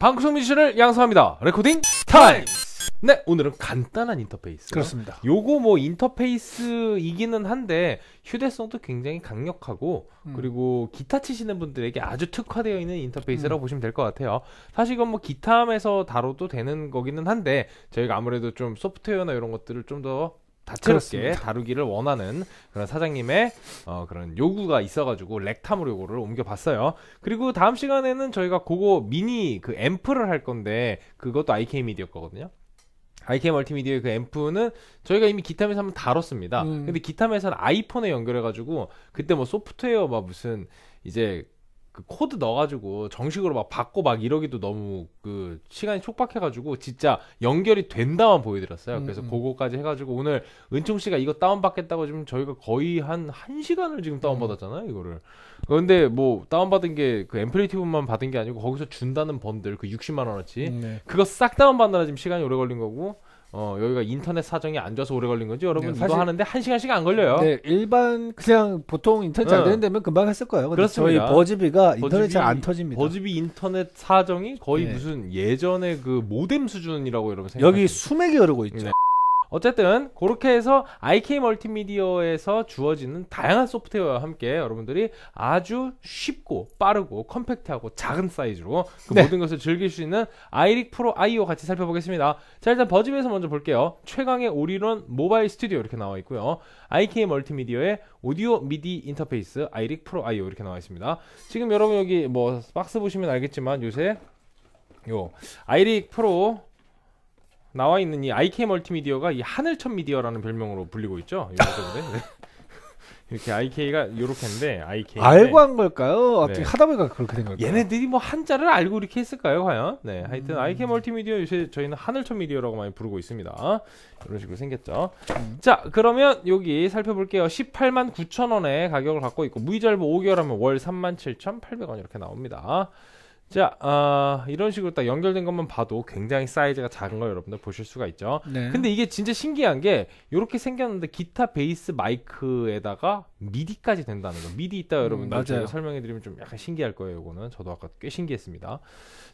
방송 미션을 양성합니다. 레코딩 타임. 네, 오늘은 간단한 인터페이스. 그렇습니다. 요거 뭐 인터페이스이기는 한데 휴대성도 굉장히 강력하고 음. 그리고 기타 치시는 분들에게 아주 특화되어 있는 인터페이스라고 음. 보시면 될 것 같아요. 사실 이건 뭐 기타함에서 다뤄도 되는 거기는 한데 저희가 아무래도 좀 소프트웨어나 이런 것들을 좀더 다채롭게 다 다루기를 원하는 그런 사장님의 어, 그런 요구가 있어가지고 렉탐으로 요거를 옮겨봤어요. 그리고 다음 시간에는 저희가 그거 미니 그 앰프를 할 건데 그것도 IK 미디어 거거든요. IK 멀티미디어의 그 앰프는 저희가 이미 기타에서 한번 다뤘습니다. 음. 근데 기타에서는 아이폰에 연결해가지고 그때 뭐 소프트웨어 막 무슨 이제 그 코드 넣어가지고 정식으로 막 받고 막 이러기도 너무 그 시간이 촉박해가지고 진짜 연결이 된다만 보여드렸어요. 음, 그래서 음. 그거까지 해가지고 오늘 은총 씨가 이거 다운받겠다고 지금 저희가 거의 한 1시간을 지금 다운받았잖아요. 음. 이거를. 그런데 뭐 다운받은 게 그 앰플리티브만 받은 게 아니고 거기서 준다는 번들 그 60만원어치 음, 네. 그거 싹 다운받느라 지금 시간이 오래 걸린 거고 어, 여기가 인터넷 사정이 안 좋아서 오래 걸린 건지 여러분 네, 사실, 이거 하는데 한 시간씩 안 걸려요. 네, 일반 그냥 보통 인터넷 잘 네. 되는 데면 금방 했을 거예요. 그렇 저희 버즈비가 인터넷 잘 안 터집니다. 버즈비 인터넷 사정이 거의 네. 무슨 예전에 그 모뎀 수준이라고 여러분 생각. 여기 수맥이 흐르고 있죠. 네. 어쨌든 그렇게 해서 IK 멀티미디어에서 주어지는 다양한 소프트웨어와 함께 여러분들이 아주 쉽고 빠르고 컴팩트하고 작은 사이즈로 그 네. 모든 것을 즐길 수 있는 아이릭 프로 아이오 같이 살펴보겠습니다. 자 일단 버즈비에서 먼저 볼게요. 최강의 오리론 모바일 스튜디오 이렇게 나와 있고요. IK 멀티미디어의 오디오 미디 인터페이스 아이릭 프로 아이오 이렇게 나와 있습니다. 지금 여러분 여기 뭐 박스 보시면 알겠지만 요새 요 아이릭 프로 나와 있는 이 IK 멀티미디어가 이 하늘천 미디어라는 별명으로 불리고 있죠. 이렇게 IK가 요렇게인데 IK 알고 한 걸까요? 네. 어떻게 네. 하다 보니까 그렇게 된 걸까요? 얘네들이 뭐 한자를 알고 이렇게 했을까요, 과연? 네, 음. 하여튼 음. IK 멀티미디어 요새 저희는 하늘천 미디어라고 많이 부르고 있습니다. 이런 식으로 생겼죠. 음. 자, 그러면 여기 살펴볼게요. 18만 9천 원의 가격을 갖고 있고 무이자부 5개월 하면 월3 7,800원 이렇게 나옵니다. 자, 어, 이런 식으로 딱 연결된 것만 봐도 굉장히 사이즈가 작은 걸 여러분들 보실 수가 있죠. 네. 근데 이게 진짜 신기한 게 이렇게 생겼는데 기타 베이스 마이크에다가 미디까지 된다는 거. 미디 있다 음, 여러분들 음, 제가 설명해 드리면 좀 약간 신기할 거예요. 이거는 저도 아까 꽤 신기했습니다.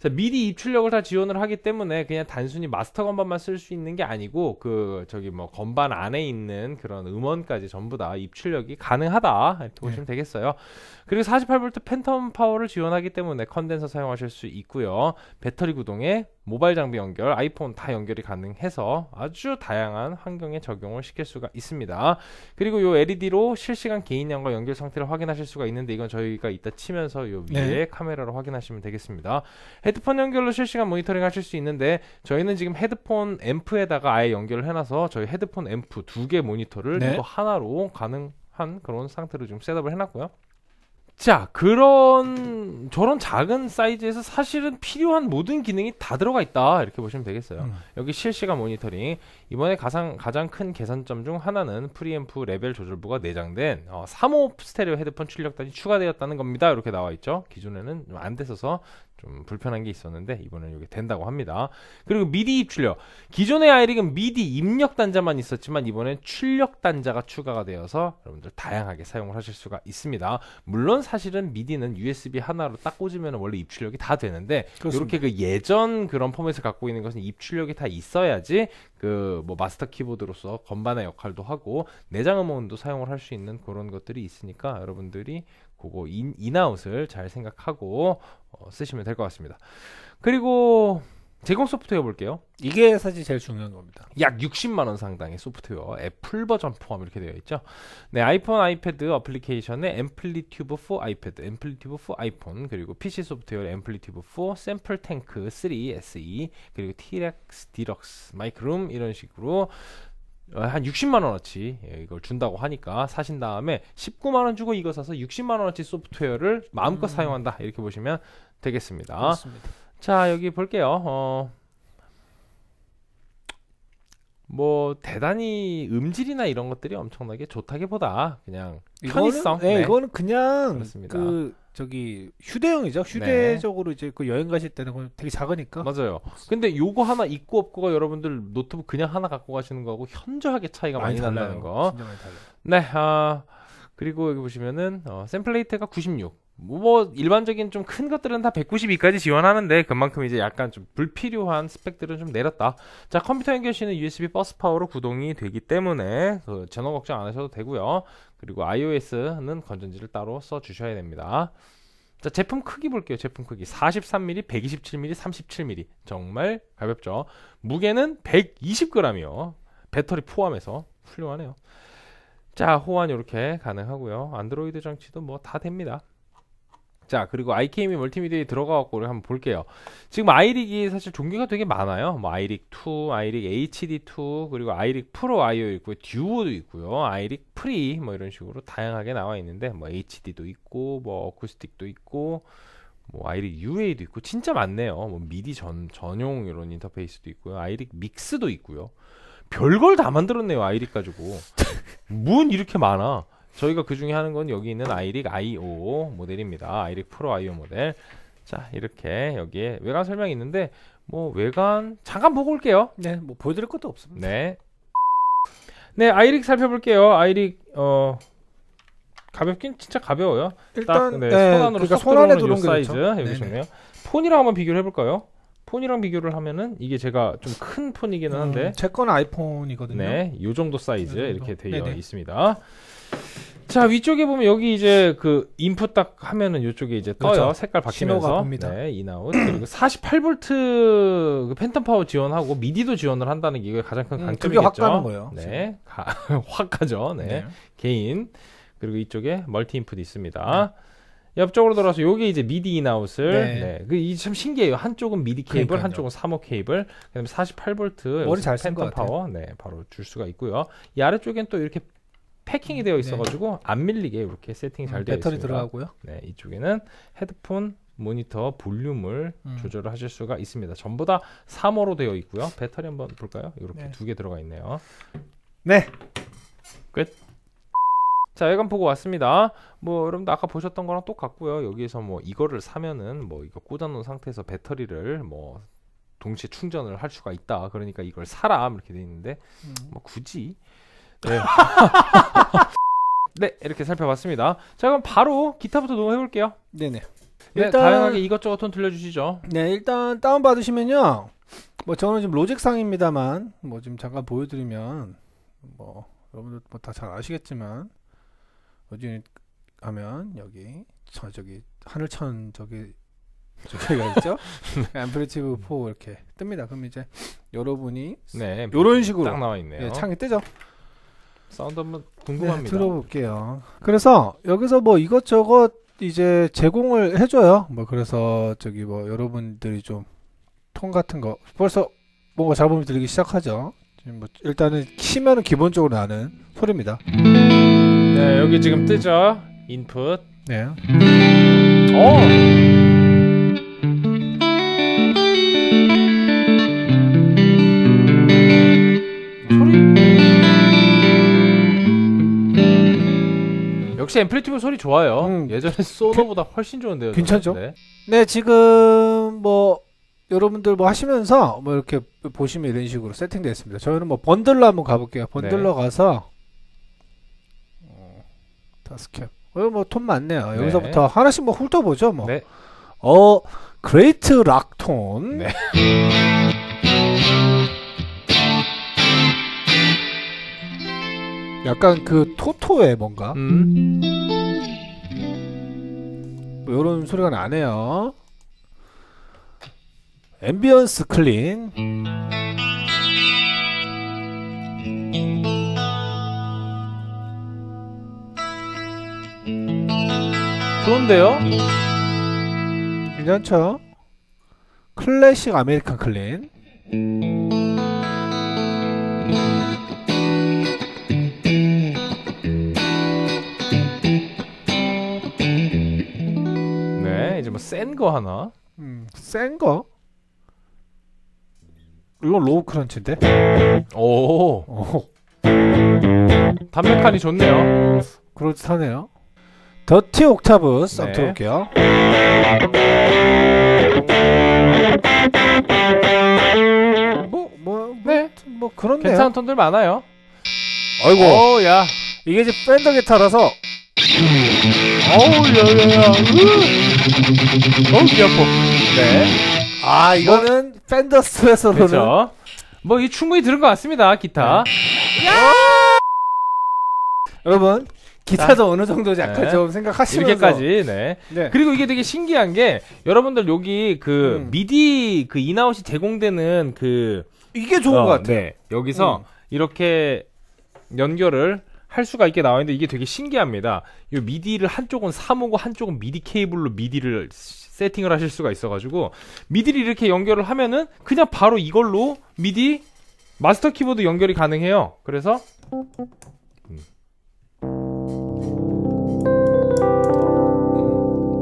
자, 미디 입출력을 다 지원을 하기 때문에 그냥 단순히 마스터 건반만 쓸 수 있는 게 아니고 그 저기 뭐 건반 안에 있는 그런 음원까지 전부 다 입출력이 가능하다 이렇게 네. 보시면 되겠어요. 그리고 48V 팬텀 파워를 지원하기 때문에 컨덴서 사용 사용하실 수 있고요. 배터리 구동에 모바일 장비 연결, 아이폰 다 연결이 가능해서 아주 다양한 환경에 적용을 시킬 수가 있습니다. 그리고 이 LED로 실시간 개인량과 연결 상태를 확인하실 수가 있는데 이건 저희가 이따 치면서 이 위에 네. 카메라로 확인하시면 되겠습니다. 헤드폰 연결로 실시간 모니터링 하실 수 있는데 저희는 지금 헤드폰 앰프에다가 아예 연결을 해놔서 저희 헤드폰 앰프 두 개 모니터를 네. 하나로 가능한 그런 상태로 지금 셋업을 해놨고요. 자, 그런 저런 작은 사이즈에서 사실은 필요한 모든 기능이 다 들어가 있다 이렇게 보시면 되겠어요. 음. 여기 실시간 모니터링, 이번에 가장, 가장 큰 개선점 중 하나는 프리앰프 레벨 조절부가 내장된 어, 3호 스테레오 헤드폰 출력단이 추가되었다는 겁니다. 이렇게 나와 있죠. 기존에는 안 됐어서 좀 불편한 게 있었는데 이번에는 이게 된다고 합니다. 그리고 미디 입출력. 기존의 아이릭은 미디 입력 단자만 있었지만 이번엔 출력 단자가 추가가 되어서 여러분들 다양하게 사용을 하실 수가 있습니다. 물론 사실은 미디는 USB 하나로 딱 꽂으면 원래 입출력이 다 되는데 그렇습니다. 이렇게 그 예전 그런 포맷을 갖고 있는 것은 입출력이 다 있어야지 그뭐 마스터 키보드로서 건반의 역할도 하고 내장 음원도 사용을 할 수 있는 그런 것들이 있으니까 여러분들이 그거 인, 인아웃을 잘 생각하고 어, 쓰시면 될 것 같습니다. 그리고 제공 소프트웨어 볼게요. 이게 사실 제일 중요한 겁니다. 약 60만 원 상당의 소프트웨어, 애플 버전 포함 이렇게 되어 있죠. 네, 아이폰, 아이패드 어플리케이션의 앰플리튜브 4 아이패드, 앰플리튜브 4 아이폰, 그리고 PC 소프트웨어 앰플리튜브 4, 샘플 탱크 3 SE, 그리고 티렉스, 디럭스, 마이크룸 이런 식으로 한 60만 원어치 예, 이걸 준다고 하니까 사신 다음에 19만 원 주고 이거 사서 60만 원어치 소프트웨어를 마음껏 음. 사용한다 이렇게 보시면 되겠습니다. 그렇습니다. 자 여기 볼게요 어, 뭐 대단히 음질이나 이런 것들이 엄청나게 좋다기보다 그냥 편의성 이거는, 네, 네. 이거는 그냥 그렇습니다. 그 저기 휴대용이죠 휴대적으로 네. 이제 그 여행 가실 때는 되게 작으니까 맞아요 근데 요거 하나 있고 없고가 여러분들 노트북 그냥 하나 갖고 가시는 거하고 현저하게 차이가 많이, 많이 난다는 거네 어, 아, 그리고 여기 보시면은 어, 샘플레이트가 96 뭐, 뭐 일반적인 좀 큰 것들은 다 192까지 지원하는데 그만큼 이제 약간 좀 불필요한 스펙들은 좀 내렸다. 자 컴퓨터 연결 시는 USB 버스 파워로 구동이 되기 때문에 그 전원 걱정 안 하셔도 되고요. 그리고 iOS는 건전지를 따로 써 주셔야 됩니다. 자 제품 크기 볼게요. 제품 크기 43mm, 127mm, 37mm 정말 가볍죠. 무게는 120g이요. 배터리 포함해서 훌륭하네요. 자 호환 이렇게 가능하고요. 안드로이드 장치도 뭐 다 됩니다. 자 그리고 IKM 멀티미디어에 들어가갖고 우리 한번 볼게요. 지금 아이릭이 사실 종류가 되게 많아요. 뭐 아이릭 2, 아이릭 HD2 그리고 아이릭 프로 아이오 있고 요 듀오도 있고요, 아이릭 프리 뭐 이런 식으로 다양하게 나와 있는데 뭐 HD도 있고 뭐 어쿠스틱도 있고 뭐 아이릭 UA도 있고 진짜 많네요. 뭐 미디 전 전용 이런 인터페이스도 있고요, 아이릭 믹스도 있고요. 별걸 다 만들었네요 아이릭 가지고. 문 이렇게 많아? 저희가 그 중에 하는 건 여기 있는 아이릭 IO 모델입니다. 아이릭 프로 IO 모델. 자, 이렇게 여기에 외관 설명이 있는데 뭐 외관 잠깐 보고 올게요. 네, 뭐 보여드릴 것도 없습니다. 네. 네, 아이릭 살펴볼게요. 아이릭 어 가볍긴 진짜 가벼워요. 일단 딱, 네, 네, 손안으로 그러니까 손안에 들어오는 사이즈 그렇죠. 여기 있네요. 폰이랑 한번 비교를 해볼까요? 폰이랑 비교를 하면은 이게 제가 좀 큰 폰이기는 한데 음, 제건 아이폰이거든요. 네, 이 정도 사이즈 네, 이렇게 되어 네네. 있습니다. 자 위쪽에 보면 여기 이제 그 인풋 딱 하면은 요쪽에 이제 떠요 그렇죠. 색깔 바뀌면서 네, 인아웃 그리고 48V 그 팬텀 파워 지원하고 미디도 지원을 한다는 게 이게 가장 큰 음, 강점이겠죠. 그게 확 가는 거예요. 네, 확 가죠. 네. 네. 개인 그리고 이쪽에 멀티 인풋 있습니다. 네. 옆쪽으로 돌아서 요게 이제 미디 인아웃을 네. 네 그이참 신기해요. 한쪽은 미디 케이블, 그러니까요. 한쪽은 사모 케이블. 그다음에 48V 머리 잘 팬텀 파워. 네, 바로 줄 수가 있고요. 이 아래쪽엔 또 이렇게 패킹이 음, 되어 네. 있어가지고 안 밀리게 이렇게 세팅이 음, 잘 되어 배터리 있습니다. 들어가고요. 네, 이쪽에는 헤드폰 모니터 볼륨을 음. 조절을 하실 수가 있습니다. 전부 다 3호로 되어 있고요. 배터리 한번 볼까요? 이렇게 네. 두개 들어가 있네요. 네. 끝. 자, 외관 보고 왔습니다. 뭐 여러분도 아까 보셨던 거랑 똑같고요. 여기에서 뭐 이거를 사면은 뭐 이거 꽂아 놓은 상태에서 배터리를 뭐 동시에 충전을 할 수가 있다. 그러니까 이걸 사람 이렇게 돼 있는데 음. 뭐 굳이 네. 네, 이렇게 살펴봤습니다. 자, 그럼 바로 기타부터 녹음해볼게요. 네네. 네, 일단 다양하게 이것저것 톤 들려주시죠. 네, 일단 다운 받으시면요. 뭐 저는 지금 로직상입니다만, 뭐 지금 잠깐 보여드리면 뭐 여러분들 뭐 다 잘 아시겠지만 어디 하면 여기 저 저기 하늘천 저기 저기가 있죠. 앰플리티브4 이렇게 뜹니다. 그럼 이제 여러분이 네, 요런 식으로 딱 나와 있네요. 네, 창이 뜨죠. 사운드 한번 네, 궁금합니다. 네, 들어볼게요. 그래서 여기서 뭐 이것저것 이제 제공을 해줘요. 뭐 그래서 저기 뭐 여러분들이 좀 통 같은 거 벌써 뭔가 잡음이 들리기 시작하죠. 지금 뭐 일단은 키면은 기본적으로 나는 소리입니다. 네 여기 지금 뜨죠. 인풋. 네. 어. 역시 앰플리티브 소리 좋아요. 음. 예전에 소노보다 훨씬 좋은데요. 괜찮죠? 네. 네, 지금 뭐 여러분들 뭐 하시면서 뭐 이렇게 보시면 이런 식으로 세팅되어 있습니다. 저희는 뭐 번들러 한번 가볼게요. 번들러 네. 가서 다스캡. 어, 뭐 톤 많네요. 네. 여기서부터 하나씩 뭐 훑어보죠. 뭐. 네. 어, 그레이트 락톤. 약간 그 토토의 뭔가 음. 뭐 요런 소리가 나네요 앰비언스 클린 좋은데요? 괜찮죠? 클래식 아메리칸 클린 센거 하나? 음, 센 거? 이건 로우 크런치인데? 오. 오. 담백하니 좋네요. 그럴듯하네요. 더티 옥타브 썸 네. 볼게요 뭐, 뭐, 뭐, 네. 뭐, 그런데. 괜찮은 톤들 많아요. 아이고. 오, 야. 이게 이제 밴더 기타라서. 어우, 야, 야, 야. 으. 어우 귀엽고. 네. 아 뭐? 이거는 팬더 스에서는뭐이 그렇죠. 충분히 들은 것 같습니다. 기타. 네. 여러분 기타도 어느 정도 약간 네. 좀 생각하시면서 이렇게까지 네. 네. 그리고 이게 되게 신기한 게 여러분들 여기 그 음. 미디 그 인아웃이 제공되는 그 이게 좋은 어, 것 같아요. 네. 여기서 음. 이렇게 연결을 할 수가 있게 나와 있는데 이게 되게 신기합니다. 이 미디를 한쪽은 3호고 한쪽은 미디 케이블로 미디를 세팅을 하실 수가 있어가지고 미디를 이렇게 연결을 하면은 그냥 바로 이걸로 미디 마스터 키보드 연결이 가능해요. 그래서 음. 음.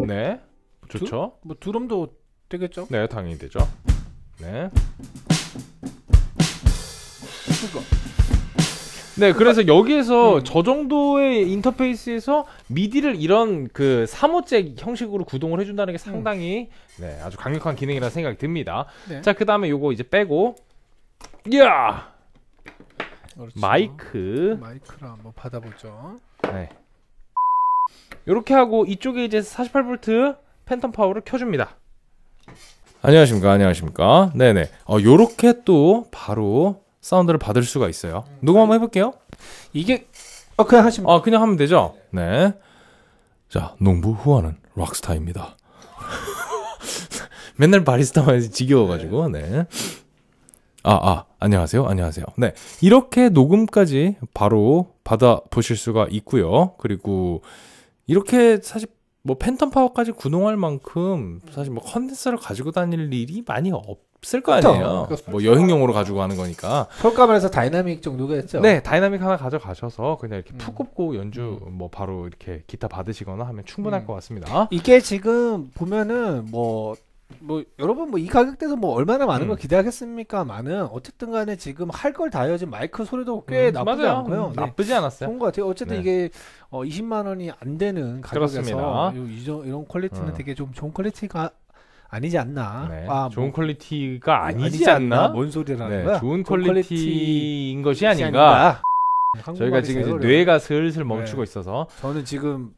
네 좋죠. 두, 뭐 드럼도 되겠죠? 네 당연히 되죠. 네. 그러니까. 네, 그래서 그러니까 여기에서 음. 저 정도의 인터페이스에서 미디를 이런 그 사모잭 형식으로 구동을 해준다는 게 음. 상당히 네, 아주 강력한 기능이라는 생각이 듭니다. 네. 자, 그 다음에 요거 이제 빼고, 이야! 그렇죠. 마이크. 마이크를 한번 받아보죠. 네. 이렇게 하고 이쪽에 이제 48V 팬텀 파워를 켜줍니다. 안녕하십니까, 안녕하십니까. 네네. 어, 요렇게 또 바로 사운드를 받을 수가 있어요. 녹음 한번 해볼게요. 이게 아 그냥 하시면 아 그냥 하면 되죠. 네. 자 농부 후원은 락스타입니다. 맨날 바리스타만 해서 지겨워가지고 네. 아, 아, 안녕하세요. 안녕하세요. 네. 이렇게 녹음까지 바로 받아 보실 수가 있고요. 그리고 이렇게 사실 뭐 팬텀 파워까지 구동할 만큼 사실 뭐 컨덴서를 가지고 다닐 일이 많이 없 쓸거 그렇죠. 아니에요. 그렇죠. 뭐 여행용으로 가지고 가는 거니까. 솔가발에서 다이나믹 정도겠죠. 네, 다이나믹 하나 가져가셔서 그냥 이렇게 푹 음. 꼽고 연주 음. 뭐 바로 이렇게 기타 받으시거나 하면 충분할 음. 것 같습니다. 이게 지금 보면은 뭐. 뭐 여러분 뭐 이 가격대에서 뭐 얼마나 많은 걸 음. 기대하겠습니까? 많은 어쨌든 간에 지금 할 걸다해야 마이크 소리도 꽤 음, 나쁘지 맞아요. 않고요. 네. 나쁘지 않았어요. 좋은 것 같아요. 어쨌든 네. 이게 어, 20만 원이 안 되는 가격에서 이, 이런 퀄리티는 되게 좀 좋은 퀄리티가 아니지 않나. 네. 아, 뭐 좋은 뭐, 퀄리티가 어, 아니지, 아니지 않나? 않나? 뭔 소리라는 네, 거야? 좋은, 좋은 퀄리티인 것이 아닌가. 아닌가? 저희가 지금 이제 뇌가 슬슬 멈추고 네. 있어서 저는 지금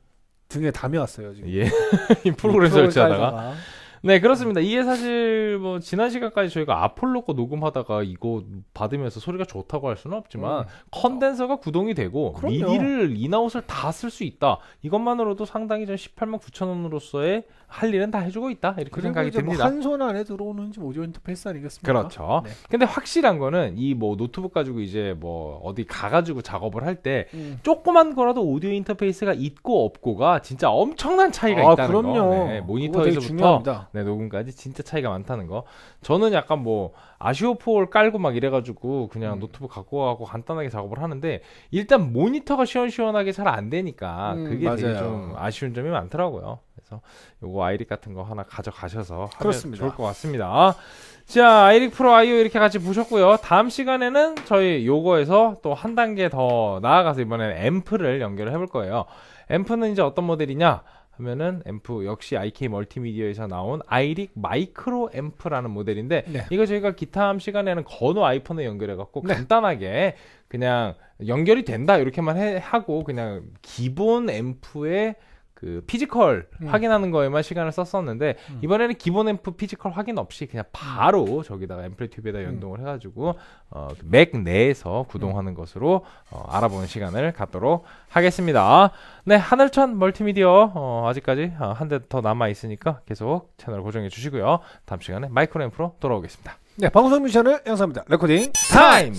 등에 담이 왔어요 지금. 예. 프로그램 설치하다가 네, 그렇습니다. 이게 사실 뭐 지난 시간까지 저희가 아폴로 거 녹음하다가 이거 받으면서 소리가 좋다고 할 수는 없지만 음. 컨덴서가 구동이 되고 그럼요. 미디를 인아웃을 다 쓸 수 있다. 이것만으로도 상당히 전 18만 9천 원으로서의 할 일은 다 해주고 있다 이렇게 생각이 뭐 듭니다. 한 손 안에 들어오는지 오디오 인터페이스 아니겠습니까? 그렇죠. 네. 근데 확실한 거는 이 뭐 노트북 가지고 이제 뭐 어디 가가지고 작업을 할때 음. 조그만 거라도 오디오 인터페이스가 있고 없고가 진짜 엄청난 차이가 아, 있다는 그럼요. 거. 네, 모니터에서부터 네, 녹음까지 진짜 차이가 많다는 거. 저는 약간 뭐 아시오폴 깔고 막 이래가지고 그냥 음. 노트북 갖고 와갖고 간단하게 작업을 하는데 일단 모니터가 시원시원하게 잘 안 되니까 음, 그게 맞아요. 되게 좀 아쉬운 점이 많더라고요. 그래서 요거 아이릭 같은 거 하나 가져가셔서 그렇습니다. 좋을 것 같습니다. 자, 아이릭 프로 아이오 이렇게 같이 보셨고요. 다음 시간에는 저희 요거에서 또 한 단계 더 나아가서 이번에는 앰프를 연결을 해볼 거예요. 앰프는 이제 어떤 모델이냐? 하면은 앰프 역시 IK 멀티미디어에서 나온 아이릭 마이크로 앰프라는 모델인데 네. 이거 저희가 기타함 시간에는 건우 아이폰에 연결해 갖고 네. 간단하게 그냥 연결이 된다 이렇게만 해, 하고 그냥 기본 앰프에 그 피지컬 음. 확인하는 거에만 시간을 썼었는데 음. 이번에는 기본 앰프 피지컬 확인 없이 그냥 바로 음. 저기다가 앰플리튜브에다 음. 연동을 해가지고 어, 그 맥 내에서 구동하는 음. 것으로 어, 알아보는 시간을 갖도록 하겠습니다. 네, 하늘천 멀티미디어 어, 아직까지 어, 한대 더 남아 있으니까 계속 채널 고정해 주시고요. 다음 시간에 마이크로 앰프로 돌아오겠습니다. 네, 방송 미션을 영상입니다. 레코딩 타임.